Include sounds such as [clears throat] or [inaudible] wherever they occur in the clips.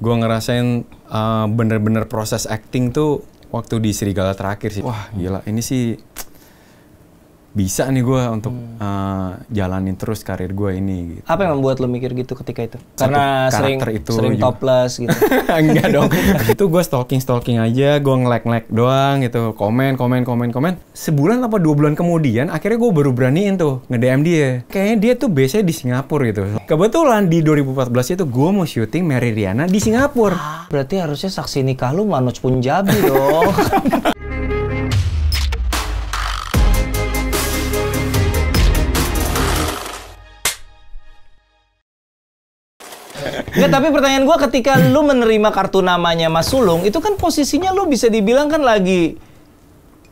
gue ngerasain uh, bener-bener uh, proses acting tuh waktu di Serigala terakhir sih. Wah hmm. gila ini sih bisa nih gue untuk hmm. uh, jalanin terus karir gue ini. Gitu. Apa yang membuat lo mikir gitu ketika itu? Karena sering itu sering juga. [laughs] topless gitu. Enggak dong. [laughs] itu gue stalking stalking aja, gue ngelek ngelek doang gitu, komen komen komen komen. Sebulan apa dua bulan kemudian, akhirnya gue baru beraniin tuh nge DM dia. Kayaknya dia tuh biasanya di Singapura gitu. Kebetulan di 2014 itu gue mau syuting Mary Riana di Singapura. Ah, berarti harusnya saksi nikah lu Manoj Punjabi dong. [laughs] Nggak, tapi pertanyaan gue ketika lu menerima kartu namanya Mas Sulung, itu kan posisinya lu bisa dibilang kan lagi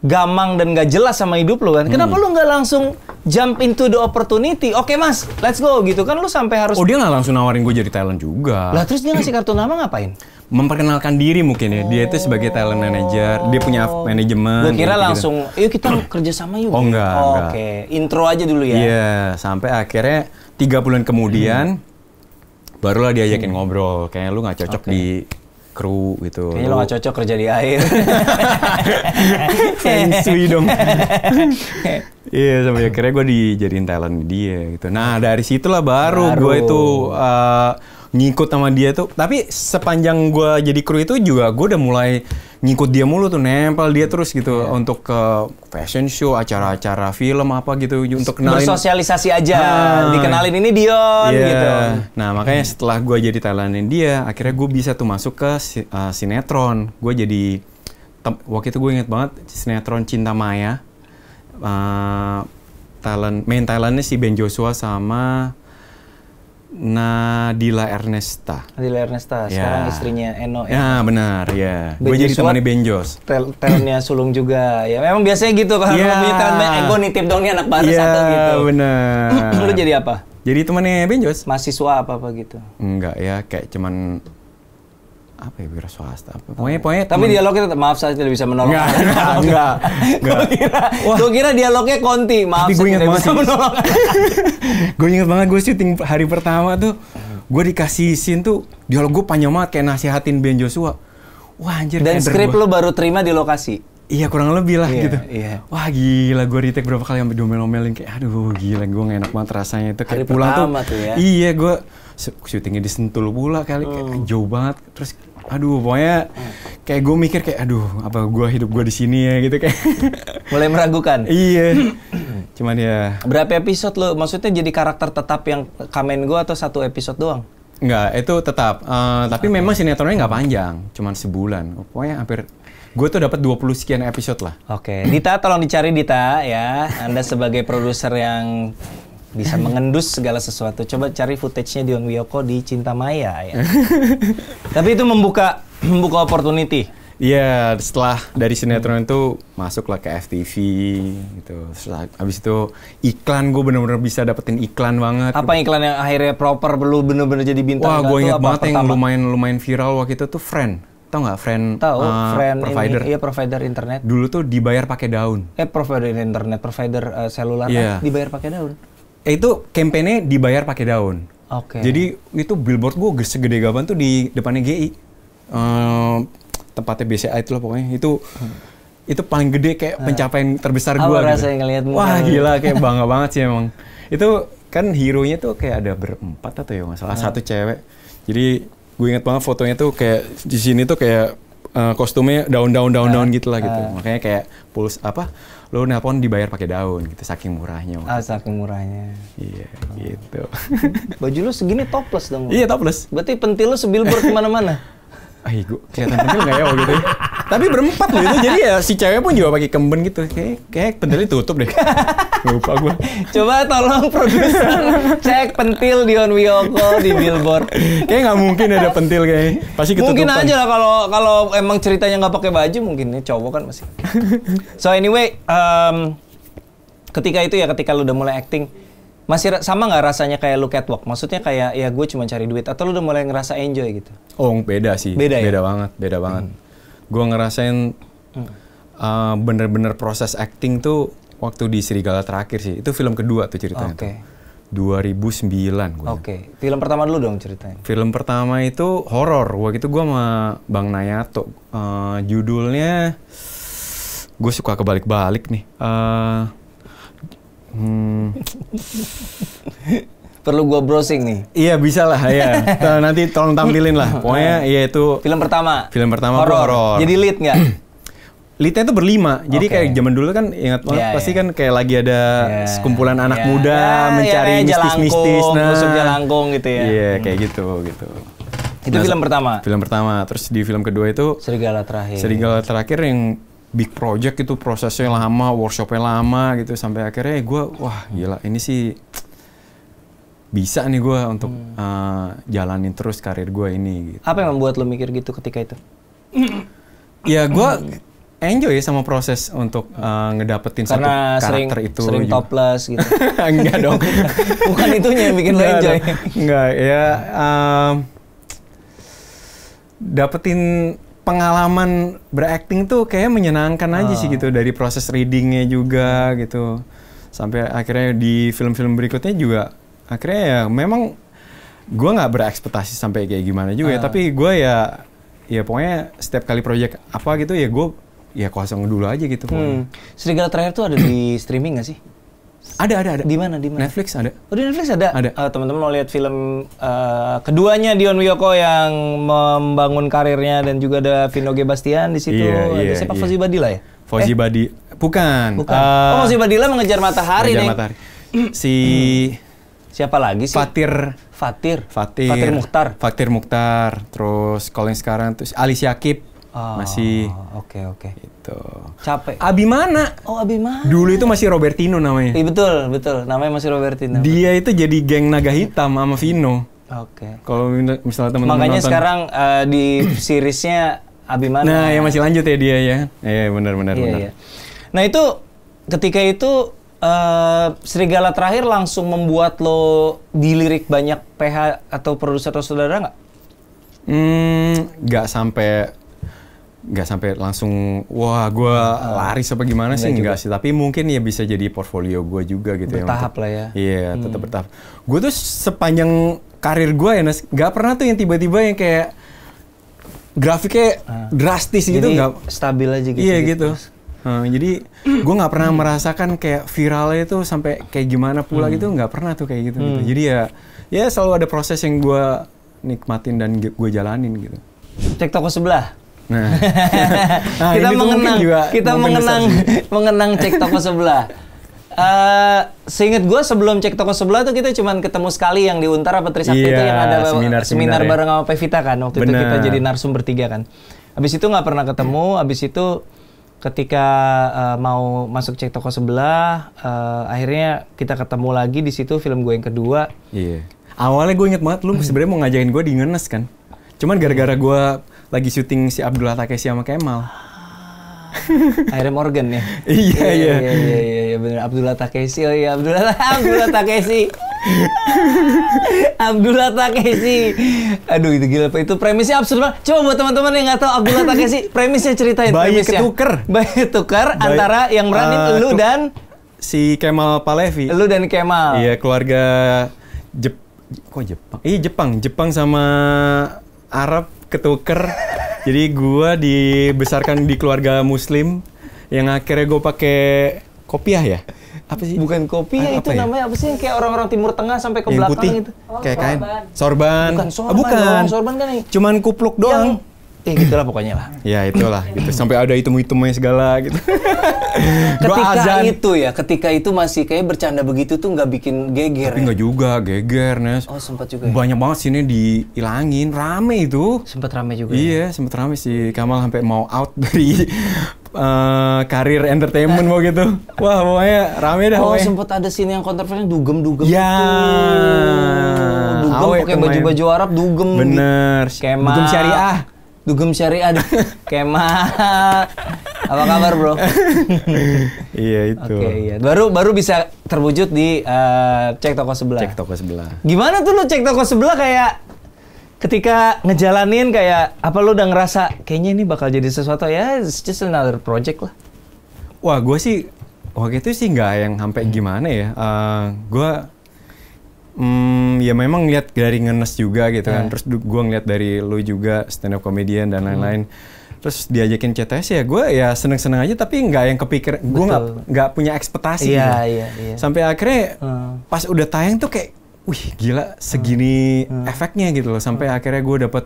gamang dan gak jelas sama hidup lu kan. Hmm. Kenapa hmm. lu nggak langsung jump into the opportunity? Oke okay, mas, let's go gitu kan lu sampai harus. Oh dia nggak langsung nawarin gue jadi talent juga. Lah terus dia ngasih kartu nama ngapain? Memperkenalkan diri mungkin ya. Dia itu sebagai talent manager, dia punya oh. manajemen. Gue kira langsung, yuk kita [clears throat] kerja sama yuk. Oh enggak. Oh, enggak. Oke, okay. intro aja dulu ya. Iya, yeah, sampai akhirnya tiga bulan kemudian. Hmm barulah diajakin hmm. ngobrol kayaknya lu nggak cocok okay. di kru gitu. Kayaknya lu nggak cocok kerja di air. [laughs] Sensui dong. [laughs] Iya, yeah, sampai akhirnya gue dijadiin talent dia gitu. Nah dari situlah baru, baru. gue itu uh, ngikut sama dia tuh. Tapi sepanjang gue jadi kru itu juga gue udah mulai ngikut dia mulu tuh nempel dia hmm. terus gitu yeah. untuk ke fashion show, acara-acara film apa gitu untuk kenalin bersosialisasi aja. Nah. Dikenalin ini Dion yeah. gitu. Nah, makanya hmm. setelah gue jadi Thailandin dia, akhirnya gue bisa tuh masuk ke uh, sinetron. Gue jadi waktu itu gue inget banget sinetron Cinta Maya. Uh, eh, Thailand main Thailandnya si Ben Joshua sama Nadila Ernesta. Nadila Ernesta, ya. sekarang ya. istrinya Eno. Ya, ya benar, ya. Gue jadi temannya Benjos. Tel telnya sulung juga. Ya, memang biasanya gitu kalau yeah. lebih teman, eh gue nitip dong nih anak baru ya, satu gitu. Iya, benar. [clears throat] Lu jadi apa? Jadi temannya Benjos. Mahasiswa apa-apa gitu? Enggak ya, kayak cuman apa ya wira swasta apa pokoknya pokoknya tapi temen... dialognya tetap maaf saya tidak bisa menolong nggak [laughs] nggak nggak gue kira gue kira dialognya konti maaf tapi gue [laughs] ingat banget bisa menolong gue ingat banget gue syuting hari pertama tuh gue dikasih scene tuh dialog gue panjang banget kayak nasihatin Ben Joshua wah anjir dan skrip lo baru terima di lokasi Iya kurang lebih lah yeah, gitu. Yeah. Wah gila gue retake berapa kali yang domel-omelin kayak aduh gila gue gak enak banget rasanya itu kayak Hari pulang tuh. tuh ya. Iya gue syutingnya di Sentul pula kali hmm. kayak jauh banget terus aduh pokoknya kayak gue mikir kayak aduh apa gue hidup gue di sini ya gitu kayak [laughs] mulai meragukan iya [clears throat] cuman ya berapa episode lo maksudnya jadi karakter tetap yang kamen gue atau satu episode doang Enggak, itu tetap. Uh, tapi okay. memang sinetronnya nggak panjang, cuman sebulan. Pokoknya hampir gue tuh dapat 20 sekian episode lah. Oke, okay. Dita tolong dicari Dita ya. Anda sebagai produser yang bisa mengendus segala sesuatu. Coba cari footage-nya Dion Wiyoko di Cinta Maya ya. [laughs] Tapi itu membuka [clears throat] membuka opportunity. Iya, yeah, setelah dari sinetron itu masuklah ke FTV gitu. Setelah abis itu iklan gue bener-bener bisa dapetin iklan banget. Apa iklan yang akhirnya proper belum bener-bener jadi bintang? Wah, gue ingat banget yang lumayan lumayan viral waktu itu tuh Friend tau nggak friend tahu uh, eh, friend provider ini, iya provider internet dulu tuh dibayar pakai daun eh provider internet provider uh, seluler yeah. eh, iya. dibayar pakai daun Eh, itu kampanye dibayar pakai daun. Oke. Okay. Jadi itu billboard gue segede gaban tuh di depannya GI. Uh, tempatnya BCA itu loh pokoknya. Itu hmm itu paling gede kayak nah. pencapaian terbesar gue gitu. ngeliat Wah gila kayak [laughs] bangga banget sih emang. Itu kan hero-nya tuh kayak ada berempat atau ya nggak salah, hmm. satu cewek. Jadi gue inget banget fotonya tuh kayak di sini tuh kayak uh, kostumnya daun-daun daun-daun uh, gitu gitu. Uh. Makanya kayak pulse apa lo nelpon dibayar pakai daun gitu saking murahnya ah saking murahnya iya yeah, oh. gitu [laughs] baju lo segini toples dong iya yeah, toples berarti pentil lo sebilbur kemana-mana [laughs] ah iya, gue kelihatan pentil nggak ya waktu itu ya? [laughs] tapi berempat loh itu jadi ya si cewek pun juga pakai kemben gitu kayak kayak itu tutup deh [laughs] lupa gue coba tolong produser cek pentil Dion Wiyoko di billboard kayak nggak mungkin ada pentil kayak pasti ketutupan mungkin aja lah kalau kalau emang ceritanya nggak pakai baju mungkin ya cowok kan masih [laughs] so anyway um, ketika itu ya ketika lu udah mulai acting masih sama nggak rasanya kayak lu catwalk? Maksudnya kayak ya gue cuma cari duit atau lu udah mulai ngerasa enjoy gitu? Oh beda sih. Beda, ya? beda banget, beda hmm. banget. Gue ngerasain hmm. uh, bener-bener proses acting tuh waktu di Serigala terakhir sih. Itu film kedua tuh ceritanya. Okay. Tuh. 2009 gue. Oke, okay. film pertama dulu dong ceritanya. Film pertama itu horor. Waktu itu gue sama Bang Nayato. Uh, judulnya gue suka kebalik-balik nih. Uh, Hmm. [laughs] Perlu gua browsing nih. Iya bisa lah ya. Nanti tolong tampilin lah. Pokoknya ah. iya itu. Film pertama. Film pertama horor. Jadi lead nggak? Litnya [clears throat] itu berlima, jadi okay. kayak zaman dulu kan ingat banget yeah, pasti yeah. kan kayak lagi ada yeah. sekumpulan iya. anak yeah. muda yeah, ya, mencari mistis-mistis, yeah, nah, musuh jalangkung gitu ya. Iya yeah, kayak hmm. gitu gitu. Itu nah, film pertama. Film pertama, terus di film kedua itu Serigala terakhir. Serigala terakhir yang big project itu prosesnya lama, workshopnya lama gitu sampai akhirnya ya gue wah gila ini sih bisa nih gue untuk hmm. uh, jalanin terus karir gue ini. Gitu. Apa yang membuat lo mikir gitu ketika itu? ya gue enjoy ya sama proses untuk uh, ngedapetin Karena satu karakter sering, itu. sering juga. topless gitu. [laughs] enggak dong. [laughs] Bukan itunya yang bikin lo enjoy. Enggak, ya um, dapetin pengalaman berakting tuh kayak menyenangkan aja uh. sih ah. gitu dari proses readingnya juga gitu sampai akhirnya di film-film berikutnya juga akhirnya ya memang gue nggak berekspektasi sampai kayak gimana juga uh. ya ah. tapi gue ya ya pokoknya setiap kali proyek apa gitu ya gue ya kosong dulu aja gitu. Hmm. Serigala terakhir tuh ada di streaming gak sih? Ada, ada, ada. Di mana, di mana? Netflix ada. Oh, di Netflix ada? Ada. Uh, teman-teman mau lihat film uh, keduanya Dion Wiyoko yang membangun karirnya dan juga ada Vino G. Bastian di situ. Yeah, ada iya, siapa? Yeah. Fozzy Badila ya? Fozzy eh? Badi... Bukan. Bukan. Uh, oh, Fozzy Badila mengejar matahari mengejar nih. matahari. [clears throat] Si... Hmm. Siapa lagi sih? Fatir. Fatir. Fatir. Fatir Mukhtar. Fatir Mukhtar. Terus kalau yang sekarang terus Alicia Syakib Ah, masih oke okay, oke okay. itu capek Abimana oh Abimana dulu itu masih Robertino namanya iya betul betul namanya masih Robertino dia betul. itu jadi geng naga hitam sama Vino oke okay. kalau misalnya teman-teman makanya sekarang uh, di [coughs] seriesnya Abimana nah yang masih lanjut ya dia ya iya benar-benar iya, iya, benar iya. nah itu ketika itu Uh, serigala terakhir langsung membuat lo dilirik banyak PH atau produser atau saudara nggak? Hmm, nggak sampai nggak sampai langsung wah gue lari apa gimana sih enggak, sih tapi mungkin ya bisa jadi portfolio gue juga gitu bertahap ya bertahap lah ya iya yeah, hmm. tetap bertahap gue tuh sepanjang karir gue ya Nas nggak pernah tuh yang tiba-tiba yang kayak grafiknya uh, drastis gitu nggak stabil aja gitu iya ya, gitu, gitu. Hmm, jadi gue nggak pernah hmm. merasakan kayak viralnya itu sampai kayak gimana pula hmm. gitu nggak pernah tuh kayak gitu, gitu. hmm. gitu jadi ya ya selalu ada proses yang gue nikmatin dan gue jalanin gitu cek toko sebelah Nah, [laughs] nah kita mengenang juga kita mengenang [laughs] mengenang cek toko sebelah. Uh, seingat gue sebelum cek toko sebelah tuh kita cuman ketemu sekali yang di Untar apa Trisakti yeah, itu iya, yang ada seminar, seminar, seminar ya. bareng sama Pevita kan waktu Bener. itu kita jadi narsum bertiga kan. Abis itu nggak pernah ketemu, abis itu ketika uh, mau masuk cek toko sebelah, uh, akhirnya kita ketemu lagi di situ film gue yang kedua. Iya. Awalnya gue inget banget lu sebenarnya mau ngajakin gue di Ngenes kan. Cuman gara-gara gue lagi syuting si Abdullah Takeshi sama Kemal. Ah. Iron Morgan ya. [laughs] iya, iya. Iya, iya, iya, iya, iya benar Abdullah Takeshi. Oh iya, Abdullah [laughs] Abdullah Takeshi. [laughs] Abdullah Takeshi. Aduh itu gila Itu premisnya absurd banget. Coba buat teman-teman yang nggak tahu Abdullah Takeshi, premisnya ceritain Bayi premisnya. ketuker. Bayi ketuker antara yang meranin uh, ah, lu dan si Kemal Palevi. Lu dan Kemal. Iya, keluarga Jep kok Jepang? Iya, Jepang. Jepang sama Arab ketuker. Jadi gue dibesarkan di keluarga muslim yang akhirnya gue pakai kopiah ya. Apa sih? Bukan kopiah ah, itu ya? namanya apa sih kayak orang-orang timur tengah sampai ke yang belakang putih. itu. Oh, kayak sorban. kain. Sorban. Bukan sorban. Oh, bukan. Sorban kan Cuman kupluk doang. Yang ya gitulah pokoknya lah ya itulah gitu sampai ada hitung hitungnya segala gitu [laughs] ketika azan. itu ya ketika itu masih kayak bercanda begitu tuh nggak bikin geger tapi ya? nggak ya? juga geger nes oh sempat juga ya? banyak ya? banget sini dihilangin rame itu sempat rame juga ya? iya ya? sempat rame sih Kamal sampai mau out dari uh, [laughs] karir entertainment mau gitu. Wah, pokoknya rame dah. Oh, sempet ada sini yang kontroversial dugem-dugem. Ya. Gitu. Dugem pakai baju-baju Arab, dugem. Bener. Gitu. Dugem syariah dugem syariah di kemah. Apa kabar, Bro? iya, itu. Oke, okay, iya. Baru baru bisa terwujud di uh, cek toko sebelah. Cek toko sebelah. Gimana tuh lu cek toko sebelah kayak ketika ngejalanin kayak apa lu udah ngerasa kayaknya ini bakal jadi sesuatu ya it's just another project lah. Wah, gue sih waktu itu sih nggak yang sampai gimana ya. Uh, eh, gue Hmm, ya memang lihat dari ngenes juga gitu yeah. kan. Iya. Terus gue ngeliat dari lu juga stand up comedian dan lain-lain. Hmm. Terus diajakin CTS ya gue ya seneng-seneng aja tapi nggak yang kepikir gue nggak nggak punya ekspektasi. Iya, yeah, gitu. iya, iya. Sampai akhirnya hmm. pas udah tayang tuh kayak, wih gila segini hmm. hmm. efeknya gitu loh. Sampai hmm. akhirnya gue dapet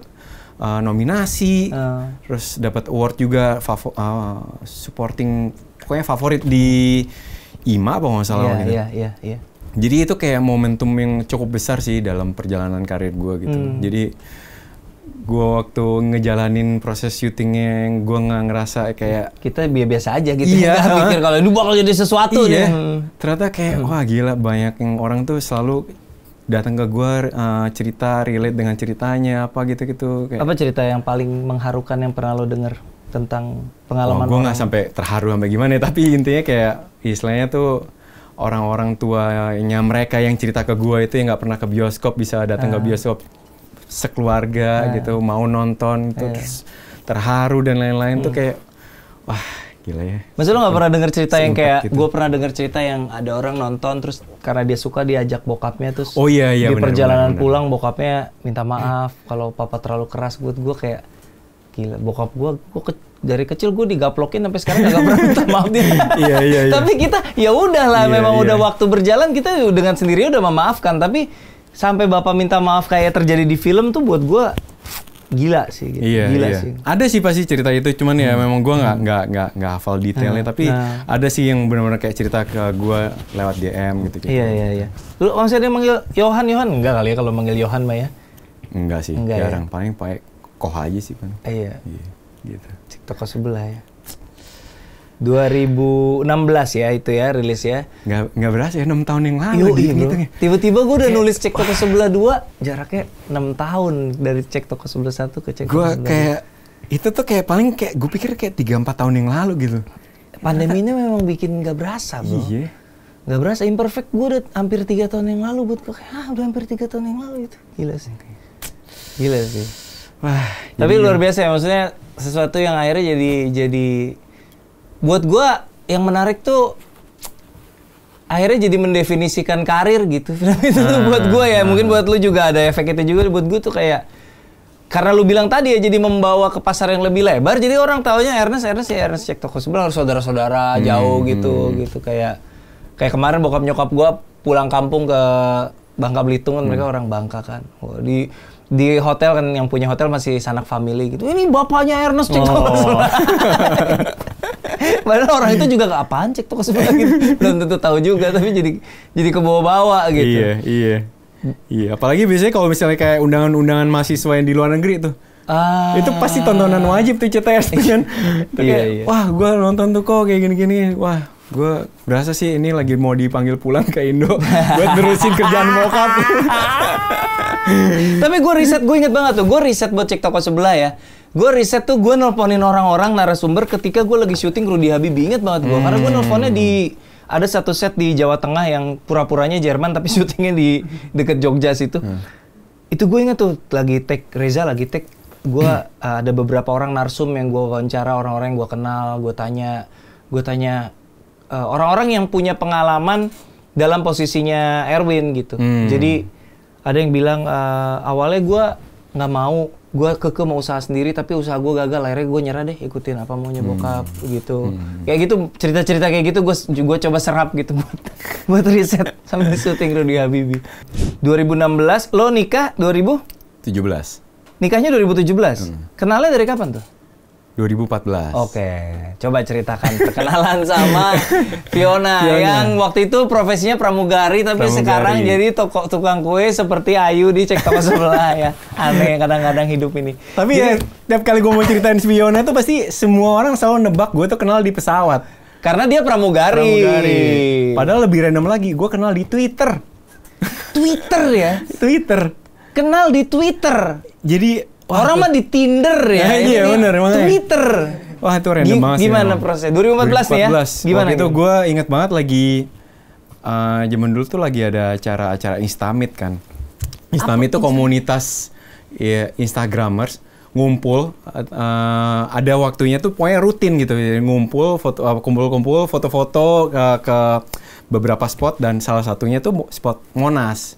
uh, nominasi, uh. terus dapat award juga favor, uh, eh, supporting pokoknya favorit di IMA apa nggak salah yeah, gitu. Iya, yeah, iya, yeah, iya. iya jadi itu kayak momentum yang cukup besar sih dalam perjalanan karir gue gitu hmm. jadi gue waktu ngejalanin proses syutingnya gue nggak ngerasa kayak kita biasa aja gitu iya, kita pikir kalau ini bakal jadi sesuatu iya. deh gitu. ternyata kayak hmm. wah gila banyak yang orang tuh selalu datang ke gue uh, cerita relate dengan ceritanya apa gitu gitu kayak. apa cerita yang paling mengharukan yang pernah lo denger tentang pengalaman oh, gue nggak sampai terharu sampai gimana ya, tapi intinya kayak istilahnya tuh orang-orang tuanya mereka yang cerita ke gue itu yang nggak pernah ke bioskop bisa datang uh. ke ah. bioskop sekeluarga uh. gitu mau nonton itu uh. Iya. terus terharu dan lain-lain hmm. tuh kayak wah gila ya. Maksud lo nggak pernah dengar cerita yang kayak gitu. gue pernah dengar cerita yang ada orang nonton terus karena dia suka diajak bokapnya terus oh, iya, iya, di bener, perjalanan bener, bener. pulang bokapnya minta maaf hmm. kalau papa terlalu keras buat gue kayak gila bokap gue gue ke dari kecil gue digaplokin sampai sekarang gak pernah minta maaf dia. [laughs] Iya iya. iya. Tapi kita ya udahlah yeah, memang yeah. udah waktu berjalan kita dengan sendiri udah memaafkan tapi sampai bapak minta maaf kayak terjadi di film tuh buat gue gila sih gitu. Iya, gila iya. sih. Ada sih pasti cerita itu, cuman ya hmm. memang gue nggak hmm. nggak nggak nggak hafal detailnya, hmm. tapi nah. ada sih yang benar-benar kayak cerita ke gue lewat DM gitu. gitu. Iya iya iya. Lu maksudnya manggil Yohan Yohan enggak kali ya kalau manggil Yohan mah ya? Enggak sih, enggak ya? jarang. Ya? Paling pakai Koh aja sih kan. Iya. iya. Gitu. Toko sebelah ya. 2016 ya itu ya rilis ya. Nggak, nggak berasa ya 6 tahun yang lalu gitu. Tiba-tiba gue udah nulis cek toko sebelah dua jaraknya 6 tahun dari cek toko sebelah satu ke cek gua toko sebelah. Gue kayak itu tuh kayak paling kayak gue pikir kayak 3 4 tahun yang lalu gitu. Pandeminya ini memang bikin nggak berasa, Bro. Iya. Nggak berasa imperfect gue udah hampir 3 tahun yang lalu buat gue kayak ah udah hampir 3 tahun yang lalu itu. Gila sih. Gila sih. Wah, tapi luar biasa ya maksudnya sesuatu yang akhirnya jadi jadi buat gua yang menarik tuh akhirnya jadi mendefinisikan karir gitu film [laughs] itu tuh ah, buat gue ya ah. mungkin buat lu juga ada efek itu juga buat gue tuh kayak karena lu bilang tadi ya jadi membawa ke pasar yang lebih lebar jadi orang taunya Ernest Ernest ya Ernest cek toko sebelah harus saudara-saudara hmm. jauh hmm, gitu hmm. gitu kayak kayak kemarin bokap nyokap gue pulang kampung ke Bangka Belitung kan hmm. mereka orang Bangka kan di di hotel kan yang punya hotel masih sanak family gitu. Ini bapaknya Ernest Cek oh. [laughs] Padahal orang itu juga gak apaan Cek Toko Sebelah [laughs] gitu. Belum tentu tahu juga tapi jadi jadi kebawa-bawa gitu. Iya, iya. Iya, apalagi biasanya kalau misalnya kayak undangan-undangan mahasiswa yang di luar negeri tuh. Ah. Itu pasti tontonan wajib tuh CTS tuh [laughs] kan. iya, iya. Wah, gua nonton tuh kok kayak gini-gini. Wah, gue berasa sih ini lagi mau dipanggil pulang ke Indo [laughs] buat nerusin kerjaan mokap. [laughs] Tapi gue riset, gue inget banget tuh, gue riset buat cek toko sebelah ya. Gue riset tuh gue nelponin orang-orang narasumber ketika gue lagi syuting Rudy Habibie, inget banget gue. Hmm. Karena gue nelponnya di ada satu set di Jawa Tengah yang pura-puranya Jerman tapi [laughs] syutingnya di deket Jogja situ. Hmm. Itu gue inget tuh lagi take Reza lagi take gue hmm. Eh, ada beberapa orang narsum yang gue wawancara orang-orang yang gue kenal, gue tanya, gue tanya orang eh, orang-orang yang punya pengalaman dalam posisinya Erwin gitu. Hmm. Jadi ada yang bilang uh, awalnya gue nggak mau, gue keke mau usaha sendiri tapi usaha gue gagal, akhirnya gue nyerah deh ikutin apa maunya hmm. bokap hmm. gitu. Hmm. Kayak gitu cerita-cerita kayak gitu gue gue coba serap gitu buat [laughs] buat riset sambil syuting Rudy Habibie. 2016 lo nikah 2017 Nikahnya 2017. Hmm. Kenalnya dari kapan tuh? 2014. Oke, okay. coba ceritakan perkenalan [laughs] sama Fiona, Fiona yang waktu itu profesinya pramugari tapi pramugari. sekarang jadi toko tukang kue seperti Ayu di cek toko sebelah ya. Aneh kadang-kadang hidup ini. Tapi ya, jadi, ya tiap kali gue mau ceritain Fiona itu pasti semua orang selalu nebak gue tuh kenal di pesawat. Karena dia pramugari. pramugari. Padahal lebih random lagi, gue kenal di Twitter. Twitter ya? Twitter. Kenal di Twitter. Jadi Wah, Orang mah di Tinder ya. Nah, iya, bener. Twitter. Wah, itu random G banget sih. Gimana prosesnya? 2014, 2014 ya? Gimana? itu gue inget banget lagi... Uh, zaman dulu tuh lagi ada acara-acara Instamit kan. Instamit itu komunitas ya, Instagramers ngumpul uh, ada waktunya tuh pokoknya rutin gitu ya, ngumpul foto uh, kumpul-kumpul foto-foto uh, ke beberapa spot dan salah satunya tuh spot Monas.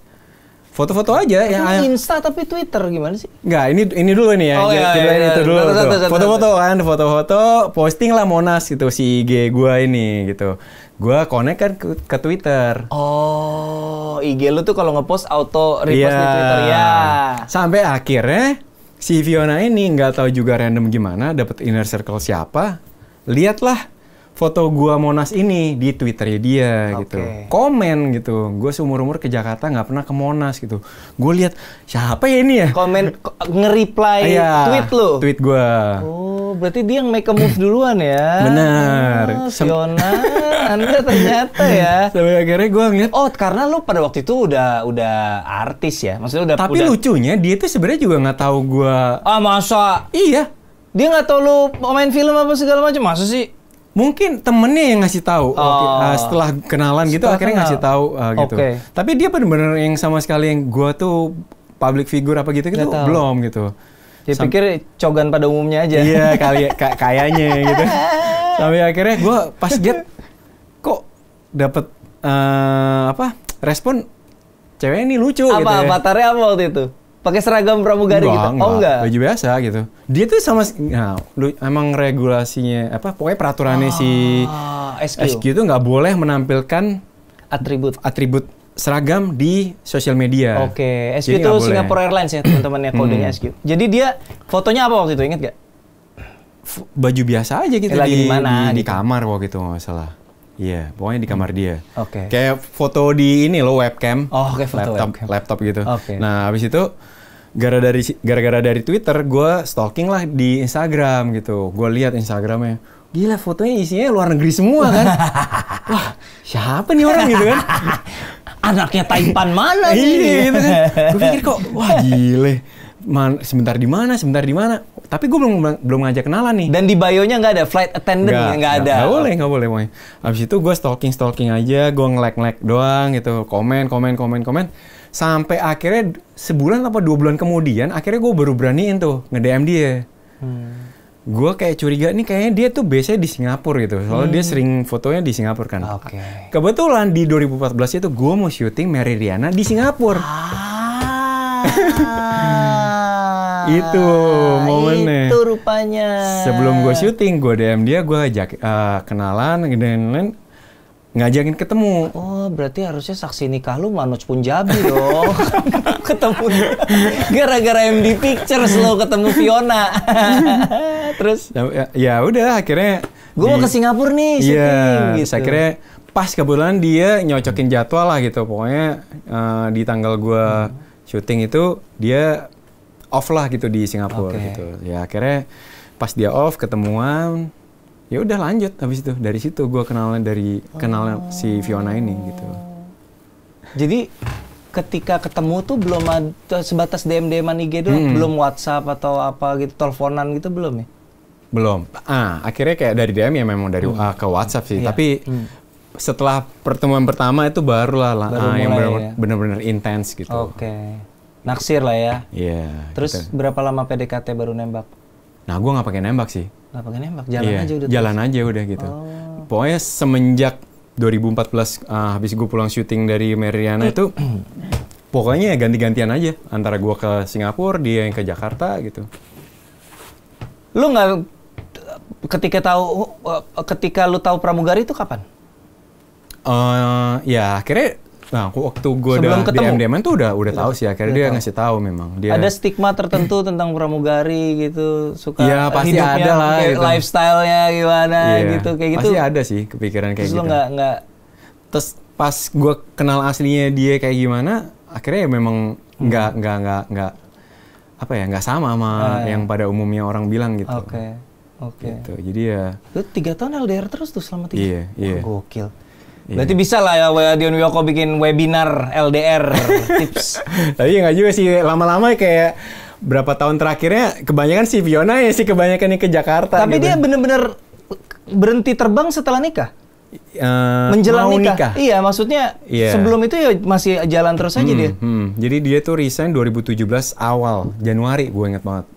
Foto-foto aja tapi ya. Insta tapi Twitter gimana sih? nggak ini ini dulu nih ya. Oh, itu iya, iya, iya. dulu. Foto-foto kan, foto-foto, posting lah Monas gitu si IG gue ini gitu. Gue connect kan ke, ke Twitter. Oh, IG lu tuh kalau ngepost auto repost yeah. di Twitter ya. Sampai akhirnya si Fiona ini nggak tahu juga random gimana dapat inner circle siapa. Lihatlah foto gua Monas ini di Twitter ya dia okay. gitu. Komen gitu. Gue seumur-umur ke Jakarta nggak pernah ke Monas gitu. Gue lihat siapa ya ini ya? Komen nge-reply iya, tweet lo. Tweet gua. Oh, berarti dia yang make a move duluan ya. Benar. Oh, Fiona, Anda ternyata ya. [laughs] Sampai akhirnya gua ngeliat Oh, karena lu pada waktu itu udah udah artis ya. Maksudnya udah Tapi udah... lucunya dia tuh sebenarnya juga nggak tahu gua. Ah, masa? Iya. Dia nggak tahu lu main film apa segala macam. Masa sih? mungkin temennya yang ngasih tahu oh. uh, setelah kenalan gitu setelah akhirnya kenal. ngasih tahu uh, gitu okay. tapi dia benar-benar yang sama sekali yang gua tuh public figure apa gitu gitu belum gitu dia pikir cogan pada umumnya aja iya [laughs] kali kayaknya gitu Tapi akhirnya gua pas dia kok dapet uh, apa respon cewek ini lucu apa gitu ya. avatarnya apa waktu itu pakai seragam pramugari enggak, gitu? Enggak. Oh enggak. Baju biasa gitu. Dia tuh sama nah, emang regulasinya apa pokoknya peraturannya ah, si SQ. SQ itu nggak boleh menampilkan atribut atribut seragam di sosial media. Oke, okay. SQ itu Singapore Airlines ya teman-teman ya hmm. kodenya SQ. Jadi dia fotonya apa waktu itu Ingat gak? baju biasa aja gitu di, lagi di, mana, di, gitu. di kamar waktu itu nggak salah. Iya, yeah, pokoknya di kamar dia. Oke. Okay. Kayak foto di ini loh webcam. Oh, oke foto laptop, webcam. Laptop gitu. Oke. Okay. Nah, habis itu gara dari gara-gara dari Twitter, gue stalking lah di Instagram gitu. Gue lihat Instagramnya, gila fotonya isinya luar negeri semua kan. [laughs] Wah, siapa nih orang gitu kan? [laughs] Anaknya Taipan mana sih? iya gitu kan. Gue pikir kok, [laughs] wah gile. sebentar di mana, sebentar di mana tapi gue belum belum ngajak kenalan nih. Dan di bio-nya nggak ada flight attendant nggak, nggak ada. Gak boleh, nggak boleh, pokoknya Abis itu gue stalking stalking aja, gue ngelek ngelek doang gitu, komen komen komen komen. Sampai akhirnya sebulan apa dua bulan kemudian, akhirnya gue baru beraniin tuh nge DM dia. Hmm. Gue kayak curiga nih kayaknya dia tuh biasanya di Singapura gitu. Soalnya hmm. dia sering fotonya di Singapura kan. Oke. Okay. Kebetulan di 2014 itu gue mau syuting Mary Riana di Singapura. Ah. [laughs] itu ah, momennya. Itu rupanya. Sebelum gue syuting, gue DM dia, gue ajak uh, kenalan dan ngajakin ketemu. Oh, berarti harusnya saksi nikah lu Manoj Punjabi dong. [laughs] ketemu gara-gara MD Pictures lo ketemu Fiona. [laughs] Terus ya, ya, ya udah akhirnya gue mau ke Singapura nih iya, syuting yeah, gitu. Akhirnya pas kebetulan dia nyocokin jadwal lah gitu. Pokoknya uh, di tanggal gue hmm. syuting itu dia off lah gitu di Singapura okay. gitu. Ya akhirnya pas dia off ketemuan ya udah lanjut habis itu dari situ gue kenalan dari kenalnya oh. si Fiona ini gitu. Oh. Jadi ketika ketemu tuh belum ada sebatas DM DM IG dulu, hmm. belum WhatsApp atau apa gitu, teleponan gitu belum ya? Belum. Ah, akhirnya kayak dari DM ya memang dari hmm. uh, ke WhatsApp sih, yeah. tapi hmm. setelah pertemuan pertama itu barulah lah baru ah, yang benar-benar ya? intens gitu. Oke. Okay naksir lah ya. Iya. Yeah, Terus kita... berapa lama PDKT baru nembak? Nah, gue nggak pakai nembak sih. Nggak pakai nembak, jalan yeah, aja udah. Jalan terus. aja udah gitu. Oh. Pokoknya semenjak 2014 uh, ah, habis gue pulang syuting dari Mariana itu [clears throat] pokoknya ya ganti-gantian aja antara gue ke Singapura, dia yang ke Jakarta gitu. Lu nggak ketika tahu eh, ketika lu tahu pramugari itu kapan? Uh, ya akhirnya Nah, aku waktu gue udah ketemu. di MDM tuh udah udah tahu sih akhirnya dia ngasih tahu memang. Dia Ada stigma tertentu tentang pramugari gitu, suka ya, pasti hidupnya, ada lah, gitu. lifestyle-nya gimana yeah. gitu kayak gitu. Pasti ada sih kepikiran kayak Terus gitu. Terus nggak nggak Terus pas gue kenal aslinya dia kayak gimana, akhirnya ya memang hmm. nggak hmm. nggak nggak nggak apa ya nggak sama sama ah, iya. yang pada umumnya orang bilang gitu. Oke. Okay. Oke. Okay. Gitu. Jadi ya. Lu tiga tahun LDR terus tuh selama tiga. Iya. Yeah, iya. yeah. gokil. Iya. Berarti bisa lah ya Dion Wiyoko bikin webinar LDR [laughs] tips. Tapi ya nggak juga sih lama-lama kayak berapa tahun terakhirnya kebanyakan si Fiona ya sih kebanyakan yang ke Jakarta. Tapi gitu. dia bener-bener berhenti terbang setelah nikah. Uh, menjelang nikah. nikah. Iya, maksudnya yeah. sebelum itu ya masih jalan terus aja hmm, dia. Hmm. Jadi dia tuh resign 2017 awal Januari, gue inget banget.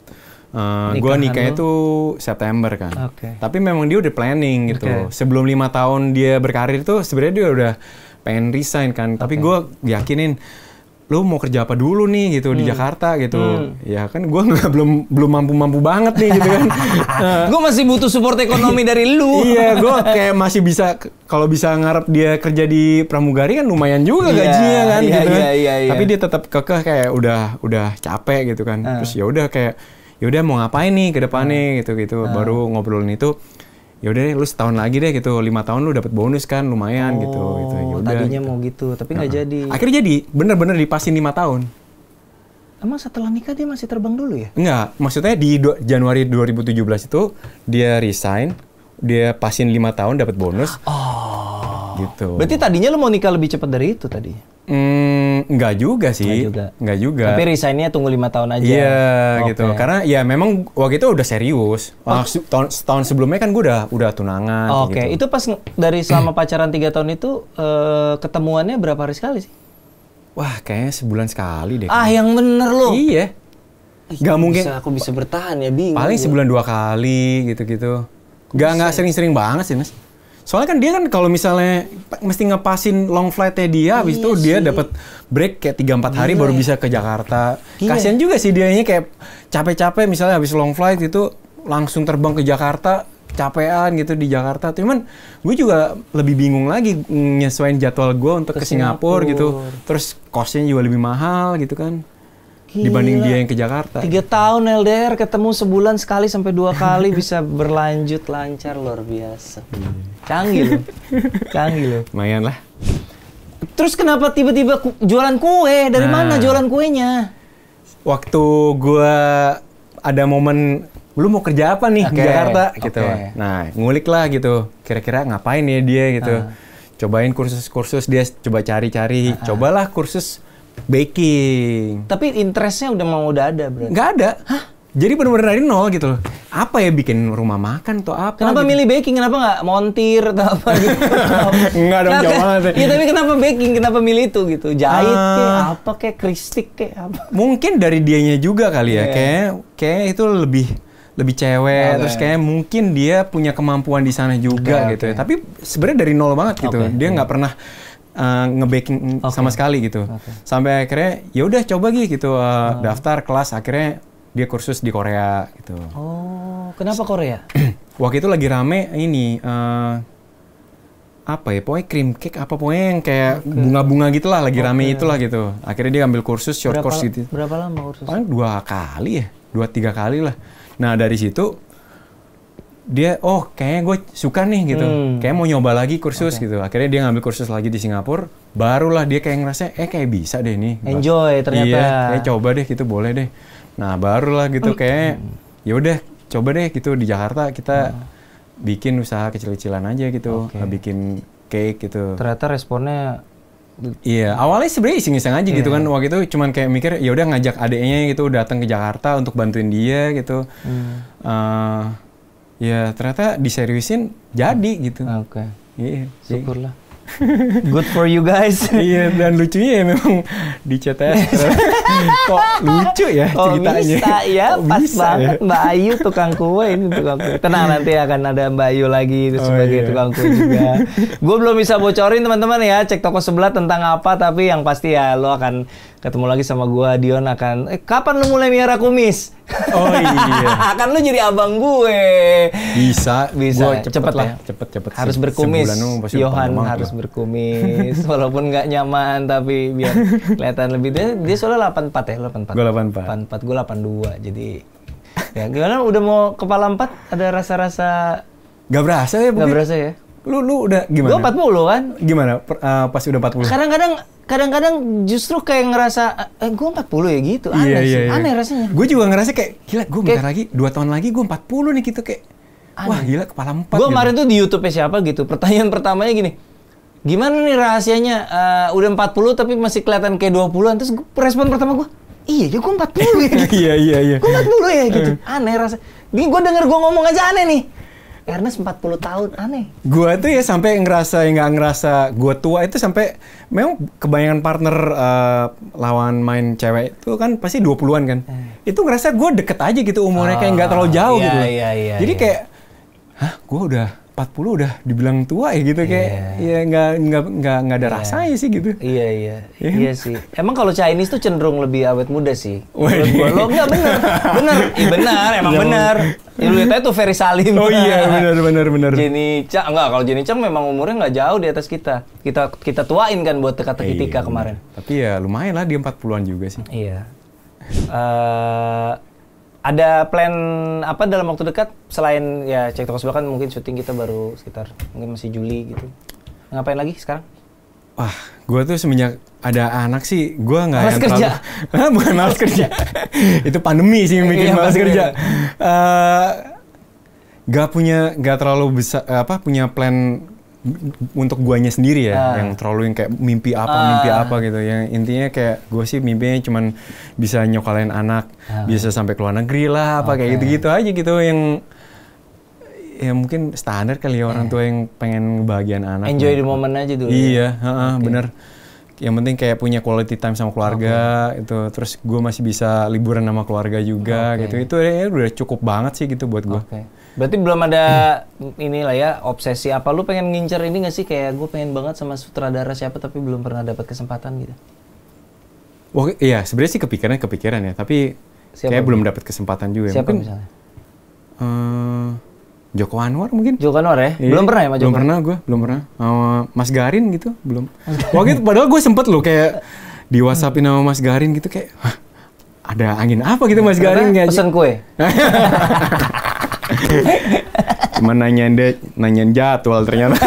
Uh, eh, gue nikahnya itu September kan. Okay. Tapi memang dia udah planning gitu. Okay. Sebelum lima tahun dia berkarir tuh sebenarnya dia udah pengen resign kan. Tapi gua gue yakinin lu mau kerja apa dulu nih gitu hmm. di Jakarta gitu hmm. ya kan gue nggak [laughs] belum belum mampu mampu banget nih gitu kan uh, [laughs] eh. gue masih butuh support ekonomi dari lu [laughs] iya gue kayak masih bisa kalau bisa ngarep dia kerja di pramugari kan lumayan juga yeah, gajinya kan yeah, gitu kan. yeah, yeah, yeah. tapi dia tetap kekeh kayak udah udah capek gitu kan uh. terus ya udah kayak yaudah mau ngapain nih ke depannya hmm. gitu gitu hmm. baru ngobrolin itu yaudah deh lu setahun lagi deh gitu lima tahun lu dapat bonus kan lumayan oh, gitu gitu yaudah oh, tadinya gitu. mau gitu tapi nggak uh-huh. jadi akhirnya jadi bener-bener dipasin lima tahun Emang setelah nikah dia masih terbang dulu ya? Enggak, maksudnya di Januari 2017 itu dia resign, dia pasin lima tahun dapat bonus. Oh. Gitu. Berarti tadinya lu mau nikah lebih cepat dari itu tadi? Hmm, nggak juga sih. nggak juga. Enggak juga. Tapi resignnya tunggu lima tahun aja. Iya, okay. gitu. Karena ya memang waktu itu udah serius. Oh. Tahun tahun sebelumnya kan gue udah udah tunangan. Oke, okay. gitu. itu pas dari selama pacaran tiga tahun itu uh, ketemuannya berapa hari sekali sih? Wah, kayaknya sebulan sekali deh. Ah, yang bener loh. Iya. Gak mungkin. aku bisa bertahan ya, bingung. Paling sebulan dua kali gitu-gitu. Gak nggak sering-sering banget sih, Mas. Soalnya kan dia kan kalau misalnya mesti ngepasin long flightnya dia, habis iya itu sih. dia dapat break kayak tiga empat hari iya. baru bisa ke Jakarta. Gila. Kasian juga sih dia kayak capek-capek misalnya habis long flight itu langsung terbang ke Jakarta capean gitu di Jakarta. Cuman gue juga lebih bingung lagi nyesuaiin jadwal gue untuk ke, ke Singapura, Singapura gitu. Terus kosnya juga lebih mahal gitu kan. Gila. dibanding dia yang ke Jakarta. Tiga tahun LDR ketemu sebulan sekali sampai dua kali [laughs] bisa berlanjut lancar luar biasa. Canggih loh, [laughs] canggih loh. Lumayan lah. Terus kenapa tiba-tiba ku jualan kue? Dari nah, mana jualan kuenya? Waktu gue ada momen lu mau kerja apa nih okay. di Jakarta gitu. Nah, ngulik lah gitu. Kira-kira ngapain ya dia gitu. Uh. Cobain kursus-kursus dia coba cari-cari. Uh ah, -huh. Ah. Cobalah kursus baking. Tapi interestnya udah mau udah ada berarti. Nggak ada. Hah? Jadi benar-benar dari nol gitu loh. Apa ya bikin rumah makan atau apa? Kenapa gitu. milih baking? Kenapa nggak montir atau apa gitu? Enggak [laughs] dong, jauh banget. Iya, tapi kenapa baking? Kenapa milih itu gitu? Jahit uh, ah. kayak apa kayak kristik kayak apa? Mungkin dari dianya juga kali ya. Yeah. Kayak kayak itu lebih lebih cewek okay. terus kayak mungkin dia punya kemampuan di sana juga okay, gitu okay. ya. Tapi sebenarnya dari nol banget gitu. Okay. Dia nggak pernah uh, eh, ngebaking okay. sama sekali gitu. Okay. Sampai akhirnya ya udah coba gitu uh, uh. daftar kelas akhirnya dia kursus di Korea gitu. Oh, kenapa Korea? [clears throat] Waktu itu lagi rame ini uh, apa ya? Pokoknya cream cake apa pokoknya yang kayak okay. bunga-bunga gitulah lagi okay. rame itulah gitu. Akhirnya dia ambil kursus short berapa, course gitu. Berapa lama kursus? Paling dua kali ya, dua tiga kali lah. Nah dari situ dia oh kayaknya gue suka nih gitu hmm. kayak mau nyoba lagi kursus okay. gitu akhirnya dia ngambil kursus lagi di Singapura barulah dia kayak ngerasa eh kayak bisa deh nih enjoy iya, ternyata iya kayak coba deh gitu boleh deh nah barulah gitu kayak ya udah coba deh gitu di Jakarta kita hmm. bikin usaha kecil-kecilan aja gitu okay. bikin cake gitu ternyata responnya Iya, awalnya sebenarnya iseng-iseng aja yeah. gitu iya. kan. Waktu itu cuman kayak mikir ya udah ngajak adiknya gitu datang ke Jakarta untuk bantuin dia gitu. Hmm. Uh, ya ternyata diseriusin jadi gitu. Ah, oke. Okay. Iya. Syukurlah. Good for you guys. iya dan lucunya ya memang di CTS. [laughs] Kok lucu ya Kok ceritanya? bisa ya, Kok pas bisa banget ya? Mbak Ayu tukang kue ini tukang kue. Tenang iya. nanti akan ada Mbak Ayu lagi oh, itu oh, sebagai iya. tukang kue juga. Gue belum bisa bocorin teman-teman ya, cek toko sebelah tentang apa tapi yang pasti ya lo akan ketemu lagi sama gue Dion akan eh, kapan lo mulai miara kumis? Oh iya. [laughs] akan lo jadi abang gue. Bisa, bisa. Gua cepet, cepet lah, ya? cepet cepet. Harus berkumis. Johan harus lah. berkumis walaupun nggak nyaman tapi biar [laughs] kelihatan lebih dia, dia soalnya 84 ya, lu 84. Gua 84. 84, gua 82. Jadi ya gimana udah mau kepala 4 ada rasa-rasa Gak berasa ya mungkin. Gak berasa ya. Lu lu udah gimana? Gua 40 kan. Gimana Per, uh, eh, pasti udah 40? Kadang-kadang kadang-kadang justru kayak ngerasa eh gua 40 ya gitu. Iya, aneh yeah, sih. Yeah, iya. Aneh rasanya. Gua juga ngerasa kayak gila gue bentar kayak, lagi 2 tahun lagi gua 40 nih gitu kayak Aneh. Wah gila kepala empat. Gue gitu. kemarin tuh di YouTube siapa gitu. Pertanyaan pertamanya gini, gimana nih rahasianya uh, udah 40 tapi masih kelihatan kayak 20-an terus respon pertama gue iya ya gue 40 ya gitu. iya iya iya gue 40 ya gitu eh. aneh rasa ini gue denger gue ngomong aja aneh nih Ernest 40 tahun aneh. Gua tuh ya sampai ngerasa ya nggak ngerasa gua tua itu sampai memang kebanyakan partner uh, lawan main cewek itu kan pasti 20-an kan. Eh. Itu ngerasa gua deket aja gitu umurnya oh, kayak nggak ah, terlalu jauh iya, gitu. Iya, iya, Jadi iya. kayak hah, gue udah 40 udah dibilang tua ya gitu kayak yeah. ya nggak nggak nggak nggak ada yeah. rasanya sih gitu. Iya yeah, iya yeah. iya sih. Emang kalau Chinese tuh cenderung lebih awet muda sih. Menurut gua lo nggak bener bener iya bener emang Jangan. bener. Ya, lu tuh Ferry Salim. Oh iya bener bener bener. Jenny Cha nggak kalau Jenny Cha memang umurnya nggak jauh di atas kita. Kita kita tuain kan buat teka-teki tika iya, kemarin. Tapi ya lumayan lah dia 40-an juga sih. Iya. Uh, ada plan apa dalam waktu dekat selain ya cek toko sebelah kan mungkin syuting kita baru sekitar mungkin masih Juli gitu. Ngapain lagi sekarang? Wah, gue tuh semenjak ada anak sih, gue nggak yang kerja. Terlalu, [laughs] bukan malas [laughs] kerja. itu pandemi sih yang bikin iya, malas kerja. Uh, eh, gak punya, gak terlalu besar apa punya plan untuk guanya sendiri ya, ah. yang terlalu yang kayak mimpi apa, ah. mimpi apa gitu. Yang intinya kayak gue sih mimpinya cuman bisa nyokalin anak, ah. bisa sampai ke luar negeri lah, apa okay. kayak gitu-gitu aja gitu yang ya mungkin standar kali ya orang eh. tua yang pengen bahagian anak. Enjoy gitu. the moment aja dulu. Ya. Iya, ya? uh, okay. bener. Yang penting kayak punya quality time sama keluarga okay. itu. Terus gue masih bisa liburan sama keluarga juga okay. gitu. Itu ya, udah cukup banget sih gitu buat gue. Okay Berarti belum ada inilah ya obsesi apa lu pengen ngincer ini gak sih kayak gue pengen banget sama sutradara siapa tapi belum pernah dapat kesempatan gitu. Wah, oh, iya sebenarnya sih kepikiran kepikiran ya, tapi siapa kayak belum dapat kesempatan juga. Siapa mungkin. misalnya? Uh, Joko Anwar mungkin. Joko Anwar ya? Iya. Belum pernah ya Mas Joko? Belum pernah gue, belum pernah. Uh, Mas Garin gitu, belum. [laughs] Waktu itu padahal gue sempet loh kayak di WhatsAppin sama Mas Garin gitu kayak, ada angin apa gitu Mas Garin? Pesan kue. [laughs] Cuma nanyain deh, nanyain jadwal ternyata.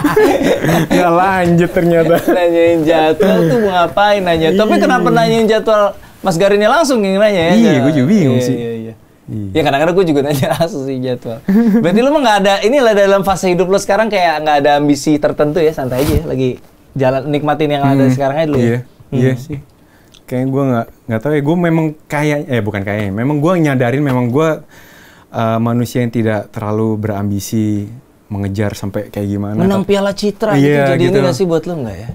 [laughs] Nggak lanjut ternyata. Nanyain jadwal tuh mau ngapain nanya. Tapi iya. kenapa nanyain jadwal Mas Garinnya langsung yang nanya ya? Iya, gue juga bingung iya, sih. Iya, iya. Iya. Ya kadang-kadang gue juga nanya [laughs] langsung sih jadwal. Berarti lu mah gak ada, ini lah dalam fase hidup lo sekarang kayak gak ada ambisi tertentu ya, santai aja ya, lagi jalan nikmatin yang ada hmm. sekarang aja dulu. Ya? Iya, hmm. iya sih. Kayaknya gue gak, nggak tau ya, gue memang kayak eh bukan kayaknya, memang gue nyadarin memang gue uh, manusia yang tidak terlalu berambisi mengejar sampai kayak gimana. Menang piala citra gitu iya, gitu jadi gitu. ini gak sih buat lo nggak ya?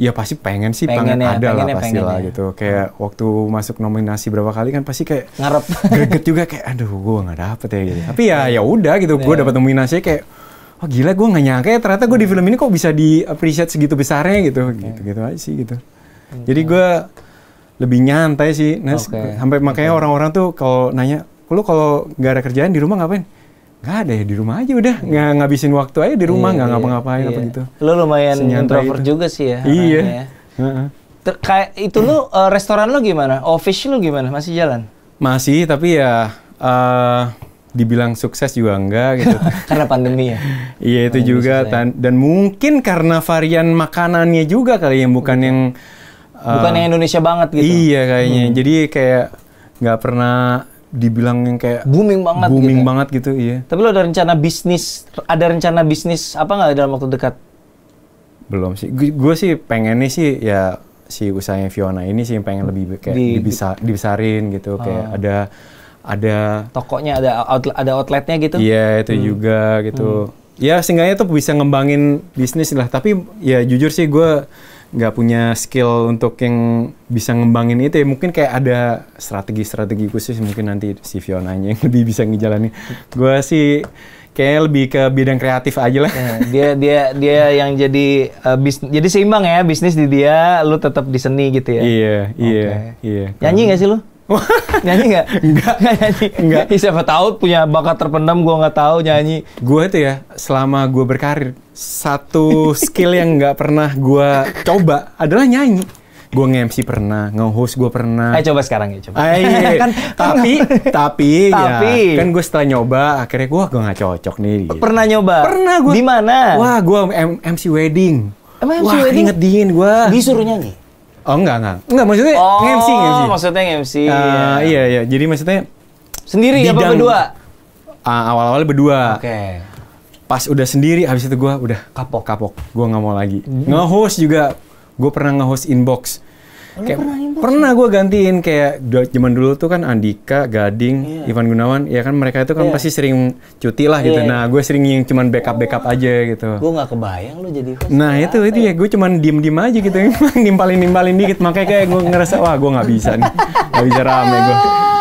Ya pasti pengen sih, pengen, pengen ya, ada lah ya, pasti lah ya. gitu. Kayak hmm. waktu masuk nominasi berapa kali kan pasti kayak ngarep [laughs] greget juga kayak aduh gue nggak dapet ya gitu. Tapi ya iya. ya udah gitu, gue iya. dapet nominasi kayak oh gila gue gak nyangka ya ternyata gue di film ini kok bisa di appreciate segitu besarnya gitu okay. Iya. gitu gitu aja sih gitu hmm. jadi gue lebih nyantai sih nah, okay. sampai makanya orang-orang okay. tuh kalau nanya lu kalau nggak ada kerjaan di rumah ngapain? Nggak ada ya di rumah aja udah nggak ngabisin waktu aja di rumah iya, nggak iya, ngapa-ngapain iya. apa gitu. Lu lumayan introvert juga sih ya. Iya. Ya. kayak itu lu uh, restoran lu gimana? Office lu gimana? Masih jalan? Masih tapi ya uh, dibilang sukses juga enggak gitu. [laughs] karena pandemi ya. Iya itu juga dan ya. dan mungkin karena varian makanannya juga kali yang bukan yang eh, bukan yang Indonesia banget gitu. Iya kayaknya. Hmm. Jadi kayak nggak pernah dibilang yang kayak booming banget gitu booming gitu. banget gitu iya tapi lo ada rencana bisnis ada rencana bisnis apa nggak dalam waktu dekat belum sih gue sih pengennya sih ya si usahanya Fiona ini sih yang pengen lebih kayak di, dibisa, dibesarin gitu oh. kayak ada ada tokonya ada outlet, ada outletnya gitu iya itu hmm. juga gitu hmm. ya seenggaknya tuh bisa ngembangin bisnis lah tapi ya jujur sih gue nggak punya skill untuk yang bisa ngembangin itu ya mungkin kayak ada strategi-strategi khusus mungkin nanti si Fiona yang [laughs] lebih bisa ngejalanin. Gue sih kayak lebih ke bidang kreatif aja lah. Ya, dia dia dia yang jadi uh, bis, jadi seimbang ya bisnis di dia, lu tetap di seni gitu ya. Iya, okay. iya, iya. Nyanyi nggak sih lu? [laughs] nyanyi nggak? Nggak. Nggak nyanyi. Nggak. Ya, [laughs] siapa tahu punya bakat terpendam, gue nggak tahu nyanyi. Gue tuh ya, selama gue berkarir, satu skill yang nggak pernah gue coba adalah nyanyi. Gue nge-MC pernah, nge-host gue pernah. Ayo eh, coba sekarang ya, coba. Ay, ah, iya. [laughs] kan, tapi, kan, tapi, tapi, ya, kan gue setelah nyoba, akhirnya gue gue nggak cocok nih. Gitu. Pernah nyoba? Pernah gue. Di mana? Wah, gue MC wedding. Emang MC Wah, wedding? inget dingin gue. Disuruh nyanyi? Oh enggak enggak. Enggak maksudnya oh, MC MC. maksudnya MC. Uh, yeah. Iya. iya iya. Jadi maksudnya sendiri apa berdua? Uh, ah, awal awalnya berdua. Oke. Okay. Pas udah sendiri habis itu gua udah kapok kapok. Gua nggak mau lagi. Mm -hmm. Nge-host juga gua pernah nge-host inbox kayak, pernah inbox? Pernah gue gantiin kayak zaman dulu tuh kan Andika, Gading, yeah. Ivan Gunawan, ya kan mereka itu kan yeah. pasti sering cuti lah gitu. Yeah. Nah gue sering yang cuman backup oh. backup oh. aja gitu. Gue nggak kebayang lu jadi host. Nah itu itu ya, ya gue cuman diem diem aja gitu, [laughs] nimpalin nimpalin dikit. Makanya kayak gue ngerasa wah gue nggak bisa nih, nggak bisa rame gue.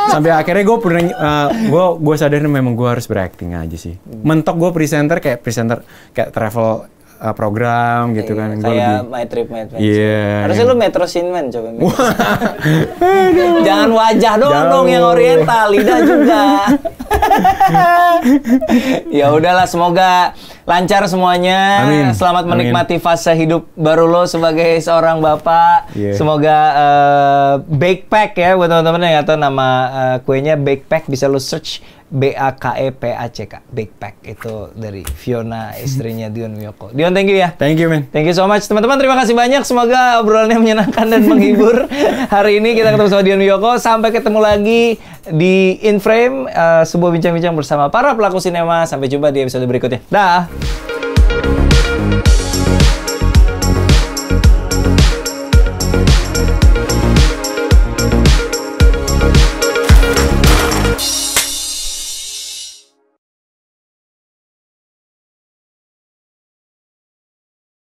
Sampai akhirnya gue pernah, uh, eh, gue gue sadar memang gue harus berakting aja sih. Hmm. Mentok gue presenter kayak presenter kayak travel uh, program gitu iya, kan. kayak lebih... my trip my adventure. Yeah, Harusnya yeah. lu Metro Sinman coba. Jangan wajah doang Jauh. dong yang oriental, lidah juga. [laughs] ya udahlah semoga lancar semuanya. Amin. Selamat Amin. menikmati fase hidup baru lo sebagai seorang bapak. Yeah. Semoga uh, backpack ya buat teman-teman yang atau nama uh, kuenya backpack bisa lo search B A K E P A C K Backpack itu dari Fiona istrinya Dion Miyoko. Dion thank you ya. Thank you man. Thank you so much teman-teman terima kasih banyak semoga obrolannya menyenangkan dan menghibur. [laughs] Hari ini kita ketemu sama Dion Miyoko sampai ketemu lagi di Inframe uh, eh, sebuah bincang-bincang bersama para pelaku sinema sampai jumpa di episode berikutnya. Dah.